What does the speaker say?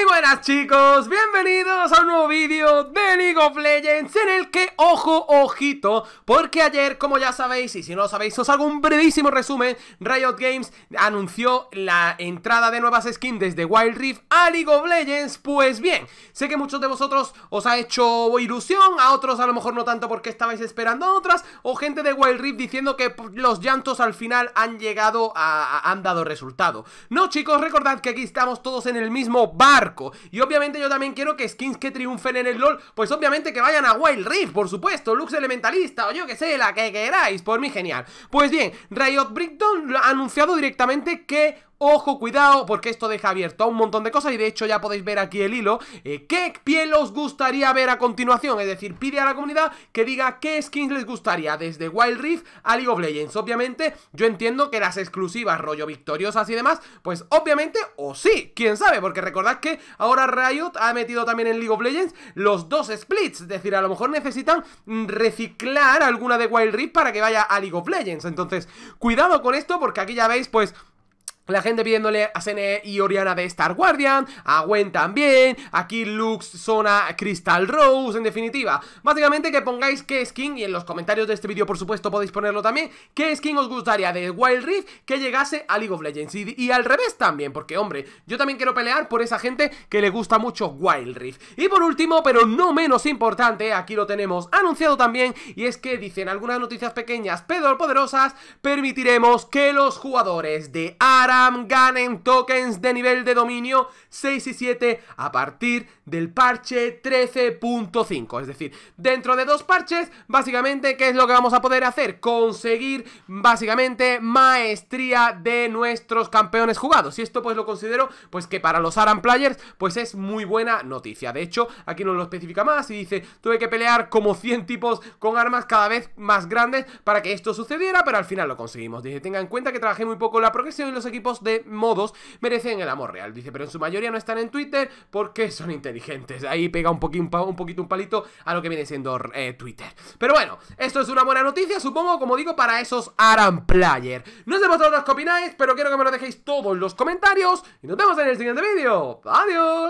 Muy buenas chicos, bienvenidos a un nuevo vídeo de League of Legends en el que, ojo, ojito, porque ayer, como ya sabéis, y si no lo sabéis, os hago un brevísimo resumen, Riot Games anunció la entrada de nuevas skins desde Wild Rift a League of Legends, pues bien, sé que muchos de vosotros os ha hecho ilusión, a otros a lo mejor no tanto porque estabais esperando a otras, o gente de Wild Rift diciendo que los llantos al final han llegado han dado resultado. No chicos, recordad que aquí estamos todos en el mismo bar, y obviamente yo también quiero que skins que triunfen en el LOL, pues obviamente que vayan a Wild Rift, por supuesto, Lux Elementalista o yo que sé, la que queráis, por mí genial. Pues bien, Riot Brickton ha anunciado directamente que Ojo, cuidado, porque esto deja abierto a un montón de cosas y de hecho ya podéis ver aquí el hilo eh, qué piel os gustaría ver a continuación. Es decir, pide a la comunidad que diga qué skins les gustaría, desde Wild Rift a League of Legends. Obviamente, yo entiendo que las exclusivas, rollo victoriosas y demás, pues obviamente, o sí, quién sabe, porque recordad que ahora Riot ha metido también en League of Legends los dos splits, es decir, a lo mejor necesitan reciclar alguna de Wild Rift para que vaya a League of Legends. Entonces, cuidado con esto, porque aquí ya veis, pues la gente pidiéndole a Sene y Oriana de Star Guardian, a Gwen también, aquí Lux, zona Crystal Rose, en definitiva. Básicamente que pongáis qué skin, y en los comentarios de este vídeo por supuesto podéis ponerlo también, qué skin os gustaría de Wild Rift que llegase a League of Legends. Y, al revés también, porque hombre, yo también quiero pelear por esa gente que le gusta mucho Wild Rift. Y por último, pero no menos importante, aquí lo tenemos anunciado también, y es que dicen algunas noticias pequeñas pero poderosas, permitiremos que los jugadores de AR ganen tokens de nivel de dominio 6 y 7 a partir del parche 13.5. Es decir, dentro de dos parches, básicamente, ¿qué es lo que vamos a poder hacer? Conseguir, básicamente, maestría de nuestros campeones jugados. Y esto, pues, lo considero, pues, que para los Aram Players, pues, es muy buena noticia. De hecho, aquí no lo especifica más y dice, tuve que pelear como 100 tipos con armas cada vez más grandes para que esto sucediera, pero al final lo conseguimos. Dice, tenga en cuenta que trabajé muy poco la progresión y los equipos tipos de modos merecen el amor real. Dice, pero en su mayoría no están en Twitter porque son inteligentes. Ahí pega un, poquito un poquito un palito a lo que viene siendo eh, Twitter. Pero bueno, esto es una buena noticia, supongo, como digo, para esos Aram Player. No sé vosotros qué opináis, pero quiero que me lo dejéis todo en los comentarios. Y nos vemos en el siguiente vídeo. ¡Adiós!